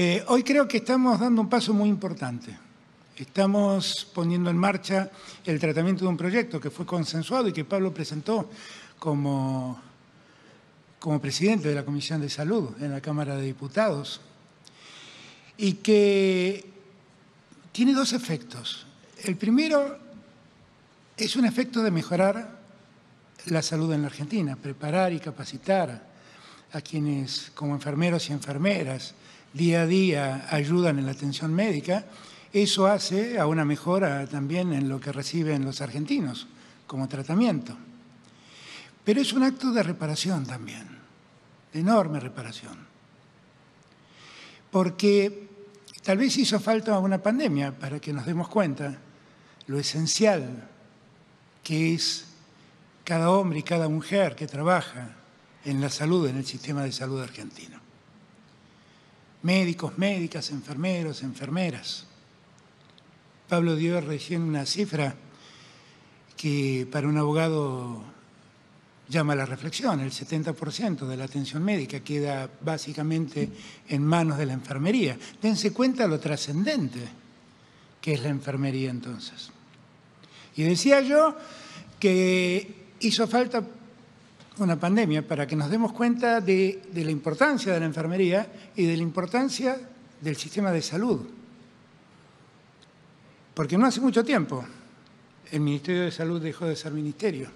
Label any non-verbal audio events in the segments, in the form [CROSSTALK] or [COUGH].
Eh, hoy creo que estamos dando un paso muy importante. Estamos poniendo en marcha el tratamiento de un proyecto que fue consensuado y que Pablo presentó como, como presidente de la Comisión de Salud en la Cámara de Diputados y que tiene dos efectos. El primero es un efecto de mejorar la salud en la Argentina, preparar y capacitar a quienes como enfermeros y enfermeras, día a día ayudan en la atención médica, eso hace a una mejora también en lo que reciben los argentinos como tratamiento. Pero es un acto de reparación también, de enorme reparación. Porque tal vez hizo falta una pandemia para que nos demos cuenta lo esencial que es cada hombre y cada mujer que trabaja en la salud, en el sistema de salud argentino médicos, médicas, enfermeros, enfermeras. Pablo dio recién una cifra que para un abogado llama la reflexión, el 70% de la atención médica queda básicamente en manos de la enfermería. Dense cuenta lo trascendente que es la enfermería entonces. Y decía yo que hizo falta una pandemia, para que nos demos cuenta de, de, la importancia de la enfermería y de la importancia del sistema de salud. Porque no hace mucho tiempo el Ministerio de Salud dejó de ser ministerio,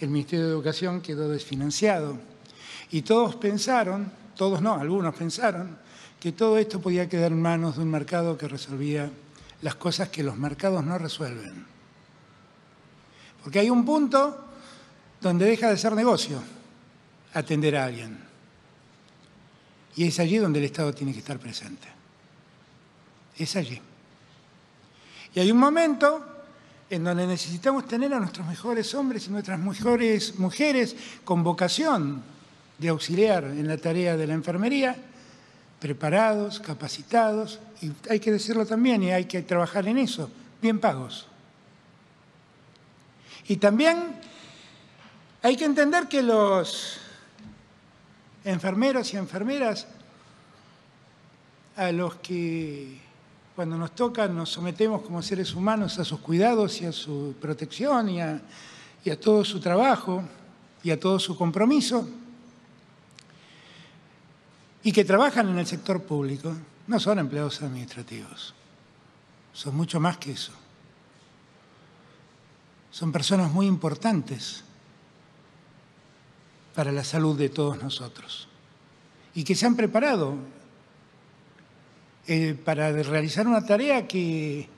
el Ministerio de Educación quedó desfinanciado y todos pensaron, todos no, algunos pensaron, que todo esto podía quedar en manos de un mercado que resolvía las cosas que los mercados no resuelven. Porque hay un punto donde deja de ser negocio atender a alguien. Y es allí donde el Estado tiene que estar presente. Es allí. Y hay un momento en donde necesitamos tener a nuestros mejores hombres y nuestras mejores mujeres con vocación de auxiliar en la tarea de la enfermería, preparados, capacitados, y hay que decirlo también, y hay que trabajar en eso, bien pagos. Y también hay que entender que los enfermeros y enfermeras a los que cuando nos tocan nos sometemos como seres humanos a sus cuidados y a su protección y a, todo su trabajo y a todo su compromiso, y que trabajan en el sector público, no son empleados administrativos, son mucho más que eso. Son personas muy importantes para la salud de todos nosotros y que se han preparado eh, para realizar una tarea que,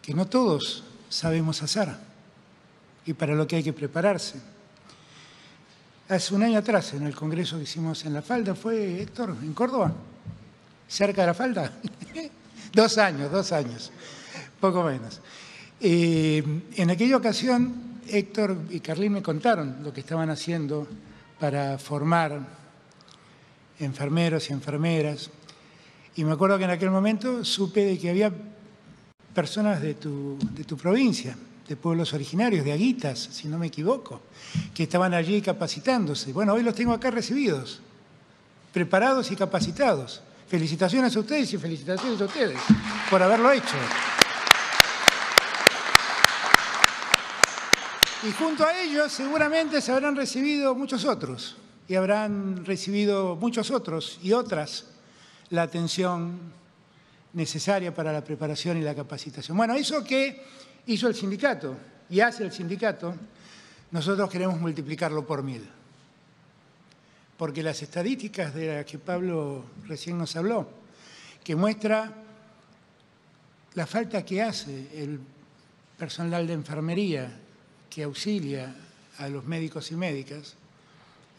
que no todos sabemos hacer y para lo que hay que prepararse. Hace un año atrás, en el congreso que hicimos en La Falda, fue Héctor, en Córdoba, cerca de La Falda, [LAUGHS] dos años, dos años, poco menos. Eh, en aquella ocasión Héctor y Carlín me contaron lo que estaban haciendo para formar enfermeros y enfermeras. Y me acuerdo que en aquel momento supe de que había personas de tu, de tu provincia, de pueblos originarios, de Aguitas, si no me equivoco, que estaban allí capacitándose. Bueno, hoy los tengo acá recibidos, preparados y capacitados. Felicitaciones a ustedes y felicitaciones a ustedes por haberlo hecho. Y junto a ellos seguramente se habrán recibido muchos otros, y habrán recibido muchos otros y otras la atención necesaria para la preparación y la capacitación. Bueno, eso que hizo el sindicato y hace el sindicato, nosotros queremos multiplicarlo por mil. Porque las estadísticas de las que Pablo recién nos habló, que muestra la falta que hace el personal de enfermería, que auxilia a los médicos y médicas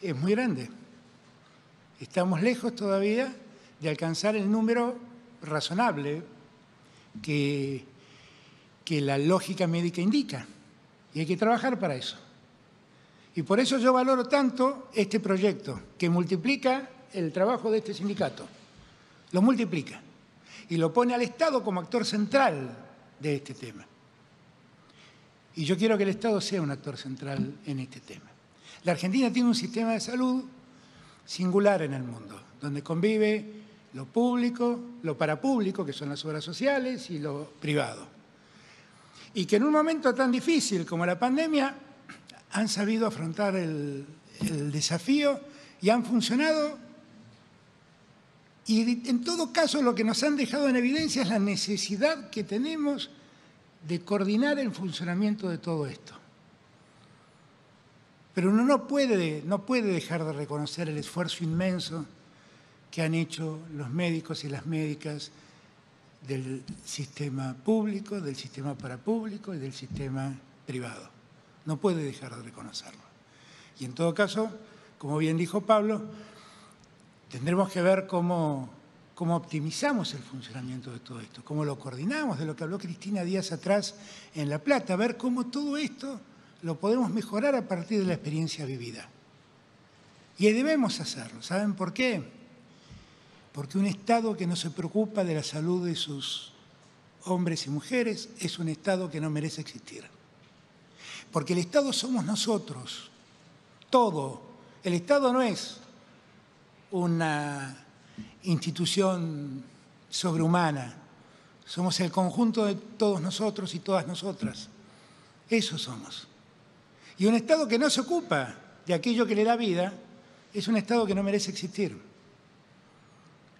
es muy grande. Estamos lejos todavía de alcanzar el número razonable que, que la lógica médica indica. Y hay que trabajar para eso. Y por eso yo valoro tanto este proyecto, que multiplica el trabajo de este sindicato. Lo multiplica. Y lo pone al Estado como actor central de este tema. Y yo quiero que el Estado sea un actor central en este tema. La Argentina tiene un sistema de salud singular en el mundo, donde convive lo público, lo parapúblico, que son las obras sociales, y lo privado. Y que en un momento tan difícil como la pandemia han sabido afrontar el, el desafío y han funcionado. Y en todo caso lo que nos han dejado en evidencia es la necesidad que tenemos de coordinar el funcionamiento de todo esto. Pero uno no puede, no puede dejar de reconocer el esfuerzo inmenso que han hecho los médicos y las médicas del sistema público, del sistema parapúblico y del sistema privado. No puede dejar de reconocerlo. Y en todo caso, como bien dijo Pablo, tendremos que ver cómo cómo optimizamos el funcionamiento de todo esto, cómo lo coordinamos, de lo que habló Cristina días atrás en La Plata, a ver cómo todo esto lo podemos mejorar a partir de la experiencia vivida. Y debemos hacerlo. ¿Saben por qué? Porque un Estado que no se preocupa de la salud de sus hombres y mujeres es un Estado que no merece existir. Porque el Estado somos nosotros, todo. El Estado no es una institución sobrehumana. Somos el conjunto de todos nosotros y todas nosotras. Eso somos. Y un Estado que no se ocupa de aquello que le da vida es un Estado que no merece existir.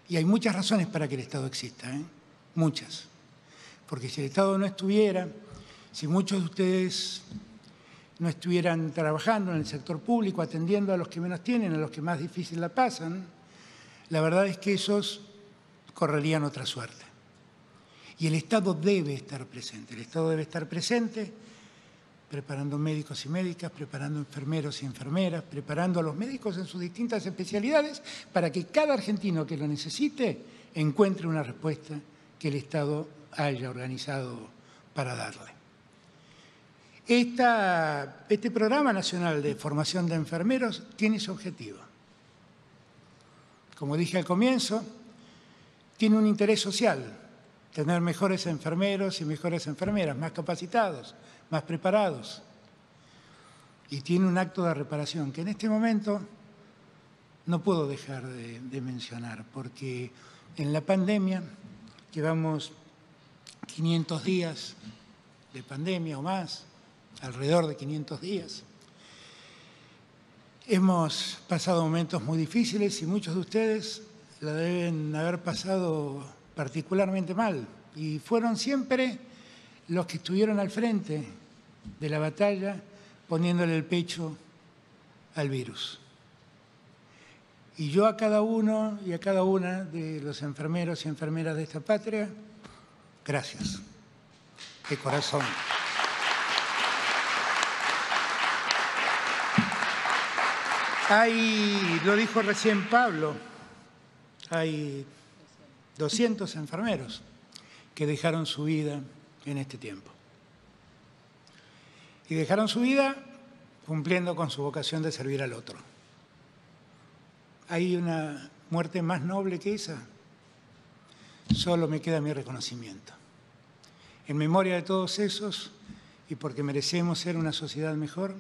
Y hay muchas razones para que el Estado exista, ¿eh? muchas. Porque si el Estado no estuviera, si muchos de ustedes no estuvieran trabajando en el sector público, atendiendo a los que menos tienen, a los que más difícil la pasan, la verdad es que esos correrían otra suerte. Y el Estado debe estar presente. El Estado debe estar presente preparando médicos y médicas, preparando enfermeros y enfermeras, preparando a los médicos en sus distintas especialidades para que cada argentino que lo necesite encuentre una respuesta que el Estado haya organizado para darle. este Programa Nacional de Formación de Enfermeros tiene su objetivo como dije al comienzo, tiene un interés social, tener mejores enfermeros y mejores enfermeras, más capacitados, más preparados. Y tiene un acto de reparación que en este momento no puedo dejar de, mencionar, porque en la pandemia llevamos 500 días de pandemia o más, alrededor de 500 días. Hemos pasado momentos muy difíciles y muchos de ustedes la deben haber pasado particularmente mal. Y fueron siempre los que estuvieron al frente de la batalla poniéndole el pecho al virus. Y yo a cada uno y a cada una de los enfermeros y enfermeras de esta patria, gracias, de corazón. Hay, lo dijo recién Pablo, hay 200 enfermeros que dejaron su vida en este tiempo. Y dejaron su vida cumpliendo con su vocación de servir al otro. ¿Hay una muerte más noble que esa? Solo me queda mi reconocimiento. En memoria de todos esos y porque merecemos ser una sociedad mejor,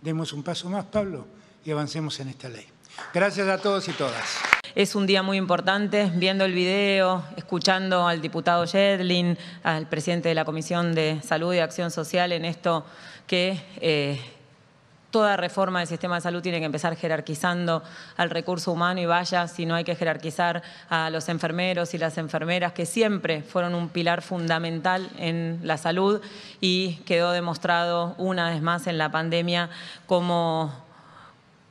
demos un paso más, Pablo y avancemos en esta ley. Gracias a todos y todas. Es un día muy importante, viendo el video, escuchando al diputado Yedlin, al presidente de la Comisión de Salud y Acción Social en esto que... Eh, toda reforma del sistema de salud tiene que empezar jerarquizando al recurso humano y vaya si no hay que jerarquizar a los enfermeros y las enfermeras que siempre fueron un pilar fundamental en la salud y quedó demostrado una vez más en la pandemia como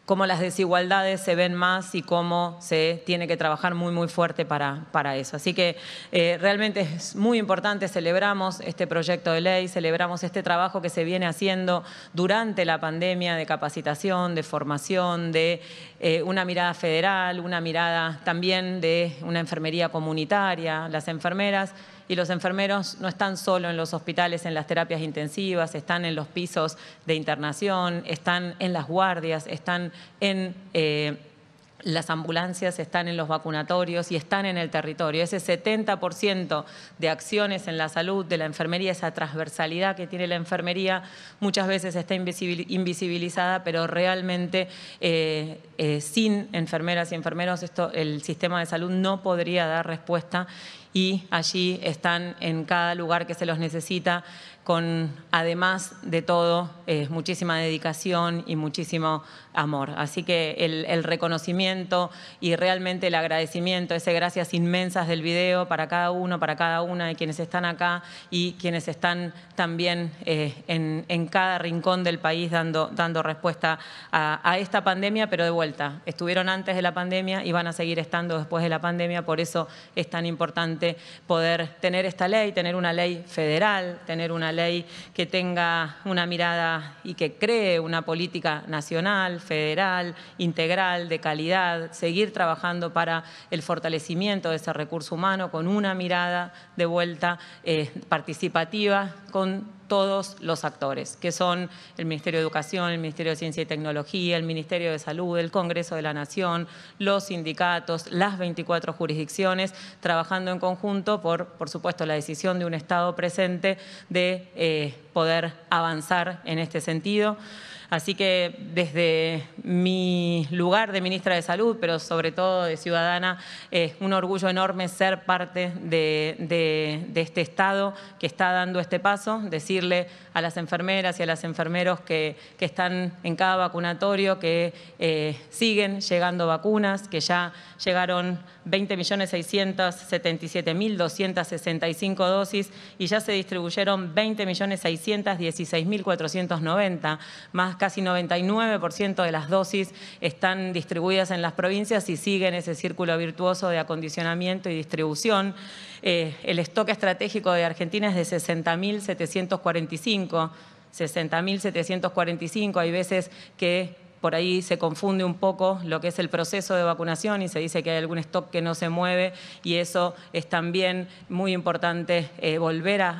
cómo las desigualdades se ven más y cómo se tiene que trabajar muy, muy fuerte para, eso. Así que eh, realmente es muy importante, celebramos este proyecto de ley, celebramos este trabajo que se viene haciendo durante la pandemia de capacitación, de formación, de eh, una mirada federal, una mirada también de una enfermería comunitaria, las enfermeras y los enfermeros no están solo en los hospitales, en las terapias intensivas, están en los pisos de internación, están en las guardias, están en... Eh, las ambulancias están en los vacunatorios y están en el territorio. Ese 70% de acciones en la salud de la enfermería, esa transversalidad que tiene la enfermería, muchas veces está invisibilizada, pero realmente eh, eh, sin enfermeras y enfermeros esto, el sistema de salud no podría dar respuesta y allí están en cada lugar que se los necesita con, además de todo, es muchísima dedicación y muchísimo amor. Así que el, reconocimiento y realmente el agradecimiento, ese gracias inmensas del video para cada uno, para cada una de quienes están acá y quienes están también eh, en, cada rincón del país dando, dando respuesta a, a esta pandemia, pero de vuelta, estuvieron antes de la pandemia y van a seguir estando después de la pandemia, por eso es tan importante poder tener esta ley, tener una ley federal, tener una ley que tenga una mirada y que cree una política nacional, federal, integral, de calidad, seguir trabajando para el fortalecimiento de ese recurso humano con una mirada de vuelta eh, participativa, con todos los actores, que son el Ministerio de Educación, el Ministerio de Ciencia y Tecnología, el Ministerio de Salud, el Congreso de la Nación, los sindicatos, las 24 jurisdicciones, trabajando en conjunto por, por supuesto, la decisión de un Estado presente de eh, poder avanzar en este sentido. Así que desde mi lugar de ministra de Salud, pero sobre todo de ciudadana, es un orgullo enorme ser parte de, este Estado que está dando este paso, decirle a las enfermeras y a los enfermeros que, están en cada vacunatorio, que eh, siguen llegando vacunas, que ya llegaron 20.677.265 dosis y ya se distribuyeron 20.616.490, más casi 99% de las dosis están distribuidas en las provincias y siguen ese círculo virtuoso de acondicionamiento y distribución. Eh, el stock estratégico de Argentina es de 60.745. 60.745, hay veces que por ahí se confunde un poco lo que es el proceso de vacunación y se dice que hay algún stock que no se mueve y eso es también muy importante eh, volver a,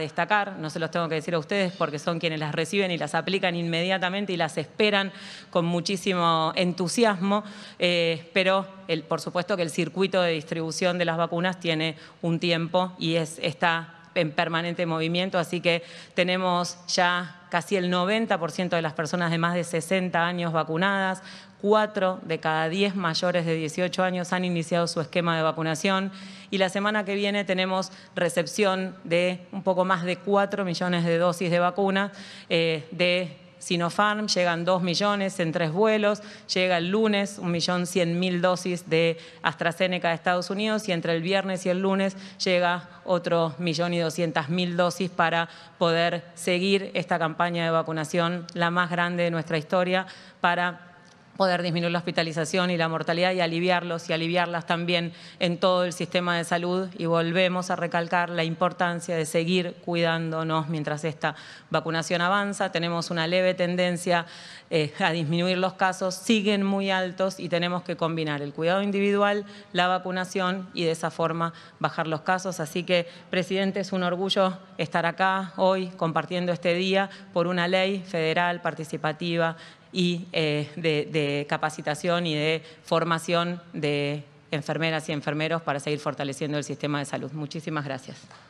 destacar. No se los tengo que decir a ustedes porque son quienes las reciben y las aplican inmediatamente y las esperan con muchísimo entusiasmo, eh, pero por supuesto que el circuito de distribución de las vacunas tiene un tiempo y es, está en permanente movimiento, así que tenemos ya casi el 90% de las personas de más de 60 años vacunadas, cuatro de cada 10 mayores de 18 años han iniciado su esquema de vacunación y la semana que viene tenemos recepción de un poco más de 4 millones de dosis de vacuna eh, de Sinopharm, llegan 2 millones en tres vuelos, llega el lunes 1.100.000 dosis de AstraZeneca de Estados Unidos y entre el viernes y el lunes llega otro 1.200.000 dosis para poder seguir esta campaña de vacunación, la más grande de nuestra historia, para poder disminuir la hospitalización y la mortalidad y aliviarlos y aliviarlas también en todo el sistema de salud y volvemos a recalcar la importancia de seguir cuidándonos mientras esta vacunación avanza. Tenemos una leve tendencia eh, a disminuir los casos, siguen muy altos y tenemos que combinar el cuidado individual, la vacunación y de esa forma bajar los casos. Así que, presidente, es un orgullo estar acá hoy compartiendo este día por una ley federal participativa y eh, de capacitación y de formación de enfermeras y enfermeros para seguir fortaleciendo el sistema de salud. Muchísimas gracias.